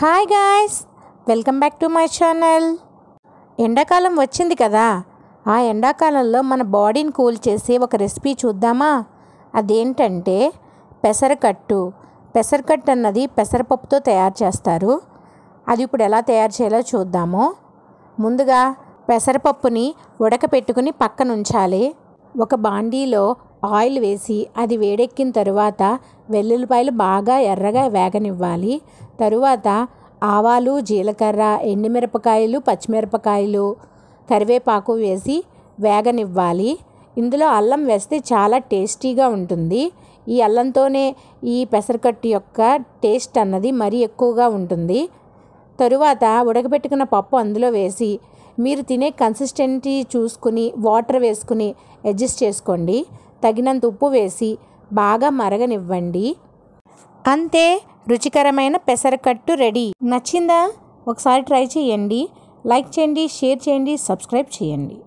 hi guys welcome back to my channel ఎండాకాలం వచ్చింది కదా ఆ ఎండాకాలంలో మన బాడీని కూల్ చేసే ఒక రెసిపీ చూద్దామా అదేంటంటే పెసరకట్టు పెసరకట్టు అన్నది పెసరపప్పుతో తయారు చేస్తారు అది ఇప్పుడు ఎలా తయారు చేయాలో చూద్దాము ముందుగా పెసరపప్పుని ఉడకపెట్టుకుని పక్కన ఉంచాలి ఒక బాండీలో ఆయిల్ వేసి అది వేడెక్కిన తరువాత వెల్లుల్లిపాయలు బాగా ఎర్రగా వేగనివ్వాలి తరువాత ఆవాలు జీలకర్ర ఎండుమిరపకాయలు పచ్చిమిరపకాయలు కరివేపాకు వేసి వేగనివ్వాలి ఇందులో అల్లం వేస్తే చాలా టేస్టీగా ఉంటుంది ఈ అల్లంతోనే ఈ పెసరకట్టు యొక్క టేస్ట్ అన్నది మరీ ఎక్కువగా ఉంటుంది తరువాత ఉడకబెట్టుకున్న పప్పు అందులో వేసి మీరు తినే కన్సిస్టెంటీ చూసుకుని వాటర్ వేసుకుని అడ్జస్ట్ చేసుకోండి తగినంత ఉప్పు వేసి బాగా మరగనివ్వండి అంతే రుచికరమైన పెసరకట్టు రెడీ నచ్చిందా ఒకసారి ట్రై చేయండి లైక్ చేయండి షేర్ చేయండి సబ్స్క్రైబ్ చేయండి